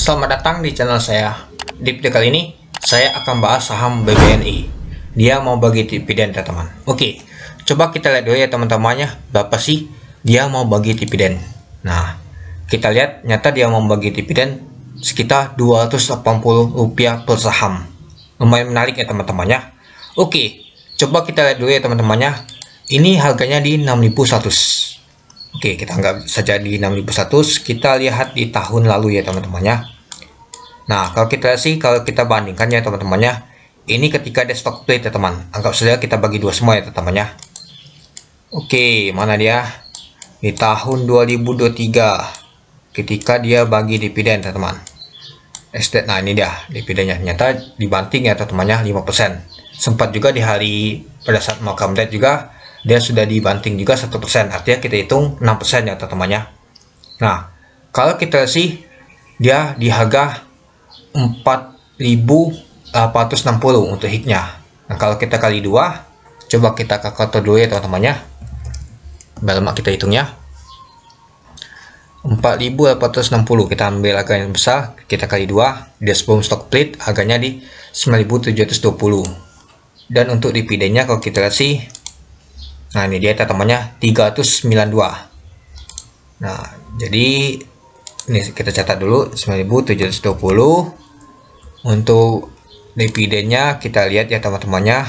Selamat datang di channel saya. Di video kali ini, saya akan bahas saham BBNI. Dia mau bagi dividen, ya teman Oke, coba kita lihat dulu ya teman-temannya. Berapa sih dia mau bagi dividen? Nah, kita lihat nyata dia mau bagi dividen sekitar 280 rupiah per saham. Lumayan menarik ya teman-temannya. Oke, coba kita lihat dulu ya teman-temannya. Ini harganya di 6100 Oke, kita anggap saja di 6100, kita lihat di tahun lalu ya teman-teman ya. Nah, kalau kita sih kalau kita bandingkan ya teman-teman ya, ini ketika ada stock split ya teman. Anggap saja kita bagi dua semua ya teman-teman ya. Oke, mana dia? Di tahun 2023 ketika dia bagi dividen ya teman. Estate, nah ini dia dividennya ternyata dibanting ya teman-teman ya 5%. Sempat juga di hari pada saat mau update juga dia sudah dibanting juga satu persen artinya kita hitung 6% ya teman-temannya nah kalau kita sih dia di harga 4460 eh, untuk hitnya. nah kalau kita kali dua coba kita kalkulator dulu ya teman-temannya bagaimana kita hitungnya 4.860 kita ambil harga yang besar kita kali dua dia sebelum stock split harganya di 9.720 dan untuk dividennya kalau kita lihat sih Nah, ini dia temannya 392. Nah, jadi ini kita catat dulu 9720 untuk dividennya kita lihat ya teman-temannya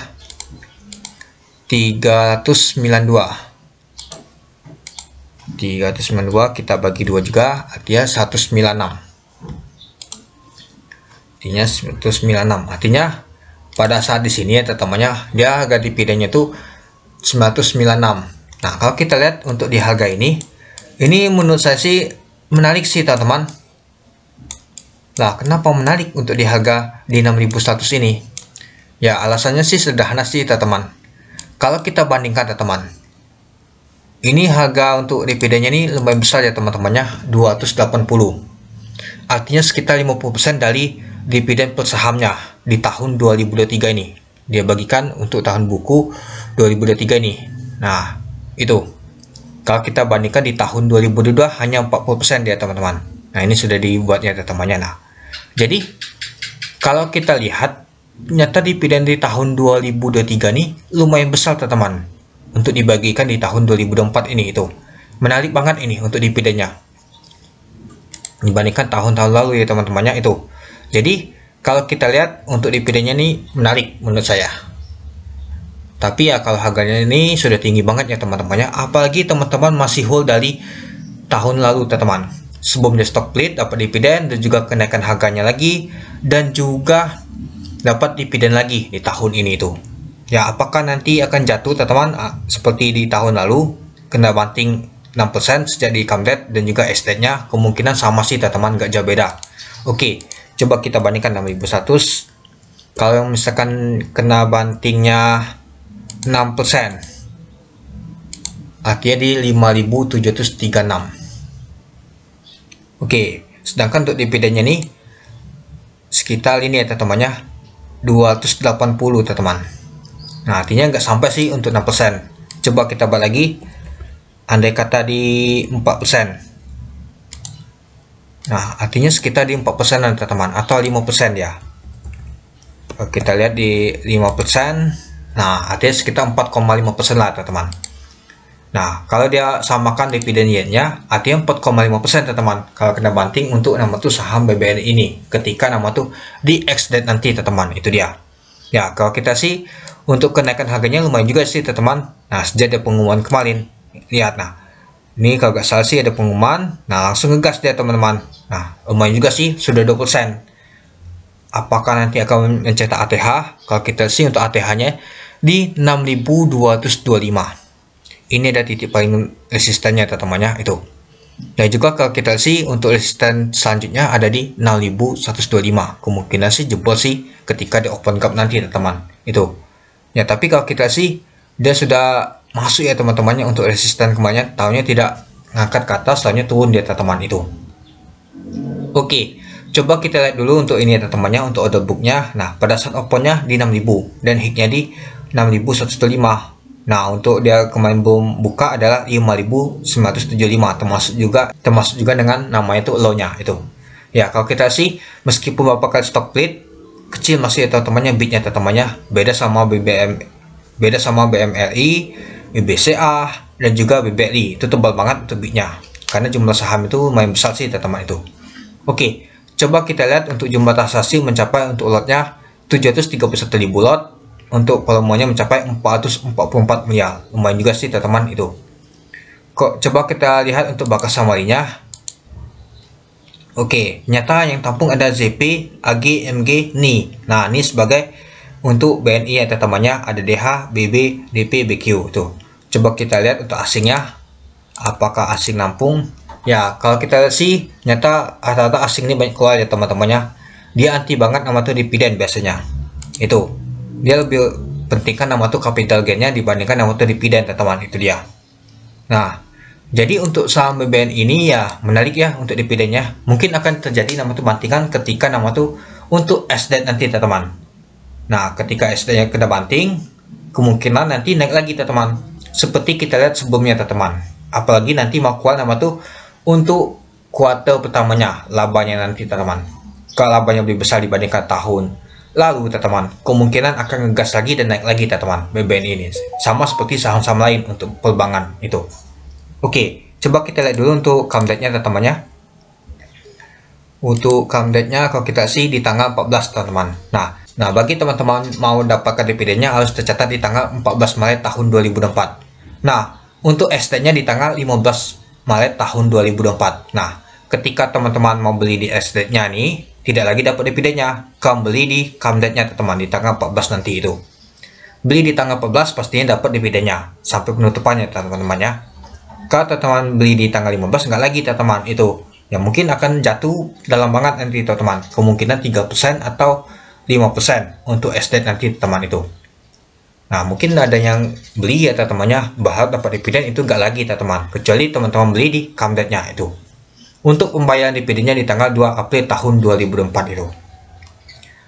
392 392 kita bagi dua juga artinya 196 artinya 196 artinya pada saat di sini ya teman-temannya dia harga dividennya tuh 996. Nah, kalau kita lihat untuk di harga ini, ini menurut saya sih menarik sih teman-teman. Nah, kenapa menarik untuk di harga di 6100 ini? Ya, alasannya sih sederhana sih teman-teman. Kalau kita bandingkan teman-teman, ini harga untuk DPD-nya ini lumayan besar ya teman-temannya, 280. Artinya sekitar 50% dari dividen per sahamnya di tahun 2023 ini. Dia bagikan untuk tahun buku 2023 nih. Nah, itu. Kalau kita bandingkan di tahun 2022 hanya 40% ya teman-teman. Nah, ini sudah dibuatnya teman-temannya. Nah, jadi kalau kita lihat nyata di dipidan di tahun 2023 nih lumayan besar teman-teman untuk dibagikan di tahun 2024 ini itu. Menarik banget ini untuk dipidannya. Dibandingkan tahun-tahun lalu ya teman-temannya itu. Jadi, kalau kita lihat untuk dipidannya nih menarik menurut saya. Tapi ya kalau harganya ini sudah tinggi banget ya teman temannya Apalagi teman-teman masih hold dari tahun lalu teman-teman. Sebelum di stock split dapat dividen dan juga kenaikan harganya lagi dan juga dapat dividen lagi di tahun ini itu. Ya apakah nanti akan jatuh teman-teman seperti di tahun lalu kena banting 6% sejak di Camdet dan juga estate-nya kemungkinan sama sih teman-teman gak jauh beda. Oke, coba kita bandingkan 6100 kalau misalkan kena bantingnya 6% akhirnya di 5736 oke sedangkan untuk dividennya nih sekitar ini ya teman-teman 280 ya, teman-teman nah artinya nggak sampai sih untuk 6% coba kita buat lagi andai kata di 4% nah artinya sekitar di 4% teman-teman atau 5% ya kita lihat di 5% Nah, artinya sekitar 4,5% persen lah teman-teman. Nah, kalau dia samakan dividen yennya, artinya 4,5% persen, teman-teman. Kalau kena banting untuk nama tuh saham BBN ini ketika nama tuh di ex-date nanti teman-teman. Itu dia. Ya, kalau kita sih untuk kenaikan harganya lumayan juga sih teman-teman. Nah, sejak ada pengumuman kemarin. Lihat nah. Ini kalau nggak salah sih ada pengumuman. Nah, langsung ngegas dia teman-teman. Nah, lumayan juga sih sudah persen Apakah nanti akan mencetak ATH? Kalau kita sih untuk ATH-nya di 6225 ini ada titik paling resistennya, teman-teman itu dan juga kalau kita sih untuk resisten selanjutnya ada di 6125 kemungkinan sih jebol sih ketika di open cup nanti teman-teman itu ya tapi kalau kita sih dia sudah masuk ya teman-temannya untuk resisten kemarin tahunya tidak ngangkat ke atas tahunya turun dia teman-teman itu oke coba kita lihat dulu untuk ini teman-temannya untuk order booknya nah pada saat opennya di 6000 dan hiknya di 6105 nah untuk dia kemarin belum buka adalah 5975 termasuk juga termasuk juga dengan namanya itu low nya itu ya kalau kita sih meskipun beberapa kali stop split kecil masih ya temannya bitnya atau temannya beda sama BBM beda sama BMLI BBCA dan juga BBRI itu tebal banget untuk bitnya karena jumlah saham itu lumayan besar sih teman-teman itu oke coba kita lihat untuk jumlah transaksi mencapai untuk lotnya 731.000 lot untuk volumenya mencapai 444 miliar. Lumayan juga sih teman-teman itu. Kok coba kita lihat untuk bakas samarinya. Oke, nyata yang tampung ada ZP, AG, MG, NI. Nah, ini sebagai untuk BNI ya teman-temannya ada DH, BB, DP, BQ tuh. Coba kita lihat untuk asingnya apakah asing nampung? Ya, kalau kita lihat sih nyata rata-rata asing ini banyak keluar ya teman-temannya. Dia anti banget sama tuh dividen biasanya. Itu dia lebih pentingkan nama tuh capital gain-nya dibandingkan nama tuh dividen teman-teman itu dia nah jadi untuk saham BBN ini ya menarik ya untuk dividennya mungkin akan terjadi nama tuh bantingan ketika nama tuh untuk SDN nanti teman-teman nah ketika SDN kita banting kemungkinan nanti naik lagi teman-teman seperti kita lihat sebelumnya teman-teman apalagi nanti mau keluar nama tuh untuk kuartal pertamanya labanya nanti teman-teman kalau labanya lebih besar dibandingkan tahun Lalu, teman-teman, kemungkinan akan ngegas lagi dan naik lagi, teman-teman, BBN ini. Sama seperti saham-saham lain untuk perbankan itu. Oke, coba kita lihat dulu untuk comdate-nya, teman-teman ya. Untuk comdate kalau kita sih di tanggal 14, teman-teman. Nah, nah bagi teman-teman mau dapatkan dividennya harus tercatat di tanggal 14 Maret tahun 2024. Nah, untuk ST-nya di tanggal 15 Maret tahun 2024. Nah, ketika teman-teman mau beli di estate-nya nih, tidak lagi dapat dividennya. Kamu beli di comdate-nya teman di tanggal 14 nanti itu. Beli di tanggal 14 pastinya dapat dividennya sampai penutupannya teman-teman ya. Kalau teman-teman beli di tanggal 15 nggak lagi teman-teman itu ya mungkin akan jatuh dalam banget nanti teman-teman. Kemungkinan 3% atau 5% untuk estate nanti teman itu. Nah, mungkin ada yang beli ya teman-temannya, bahkan dapat dividen itu nggak lagi teman-teman. Kecuali teman-teman beli di comdate-nya itu untuk pembayaran DPD-nya di tanggal 2 April tahun 2004 itu.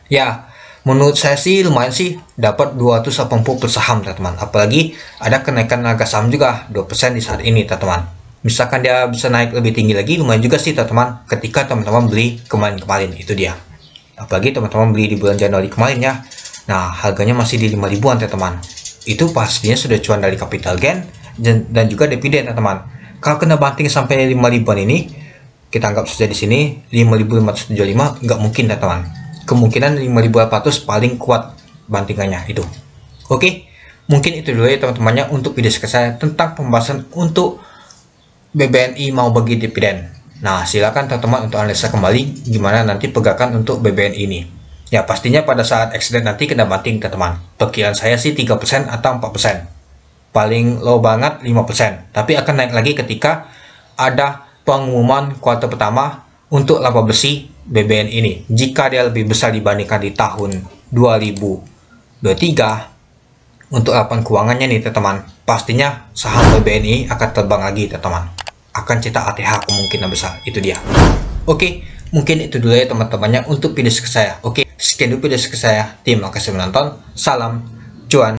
Ya, menurut saya sih lumayan sih dapat 280 per saham teman-teman. Apalagi ada kenaikan harga saham juga 2% di saat ini teman-teman. Misalkan dia bisa naik lebih tinggi lagi lumayan juga sih teman-teman ketika teman-teman beli kemarin-kemarin itu dia. Apalagi teman-teman beli di bulan Januari kemarin ya. Nah, harganya masih di 5 ribuan teman-teman. Itu pastinya sudah cuan dari capital gain dan juga dividen teman-teman. Kalau kena banting sampai 5 ribuan ini, kita anggap saja di sini 5575 nggak mungkin ya teman kemungkinan 5400 paling kuat bantingannya itu oke mungkin itu dulu ya teman-temannya untuk video saya tentang pembahasan untuk BBNI mau bagi dividen nah silakan teman-teman untuk analisa kembali gimana nanti pegakan untuk BBNI ini ya pastinya pada saat eksiden nanti kena banting teman-teman perkiraan saya sih 3% atau 4% paling low banget 5% tapi akan naik lagi ketika ada pengumuman kuartal pertama untuk laba bersih BBN ini jika dia lebih besar dibandingkan di tahun 2023 untuk laporan keuangannya nih teman-teman pastinya saham BBN ini akan terbang lagi teman-teman akan cetak ATH kemungkinan besar itu dia oke mungkin itu dulu ya teman-temannya untuk video saya oke sekian dulu video saya terima kasih menonton salam cuan